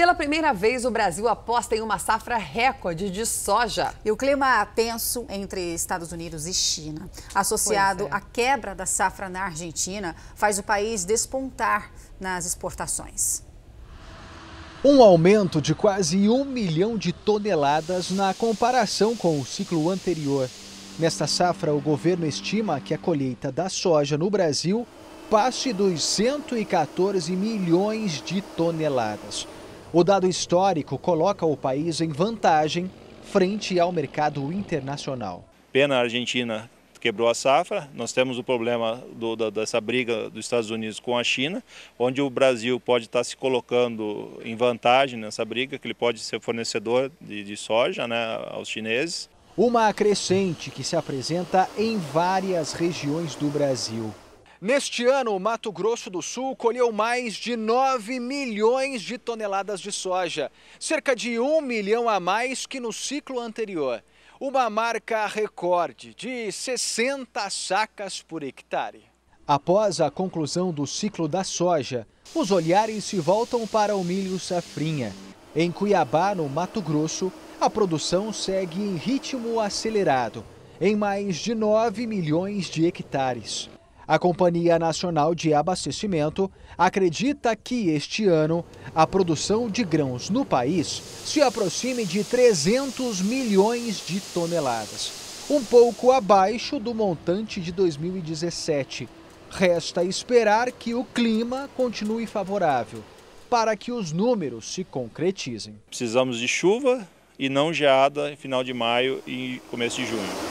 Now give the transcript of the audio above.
Pela primeira vez, o Brasil aposta em uma safra recorde de soja. E o clima tenso entre Estados Unidos e China, associado é. à quebra da safra na Argentina, faz o país despontar nas exportações. Um aumento de quase um milhão de toneladas na comparação com o ciclo anterior. Nesta safra, o governo estima que a colheita da soja no Brasil passe dos 114 milhões de toneladas. O dado histórico coloca o país em vantagem frente ao mercado internacional. Pena a Argentina quebrou a safra, nós temos o problema do, da, dessa briga dos Estados Unidos com a China, onde o Brasil pode estar se colocando em vantagem nessa briga, que ele pode ser fornecedor de, de soja né, aos chineses. Uma crescente que se apresenta em várias regiões do Brasil. Neste ano, o Mato Grosso do Sul colheu mais de 9 milhões de toneladas de soja, cerca de 1 milhão a mais que no ciclo anterior. Uma marca recorde de 60 sacas por hectare. Após a conclusão do ciclo da soja, os olhares se voltam para o milho safrinha. Em Cuiabá, no Mato Grosso, a produção segue em ritmo acelerado, em mais de 9 milhões de hectares. A Companhia Nacional de Abastecimento acredita que este ano a produção de grãos no país se aproxime de 300 milhões de toneladas, um pouco abaixo do montante de 2017. Resta esperar que o clima continue favorável para que os números se concretizem. Precisamos de chuva e não geada em final de maio e começo de junho.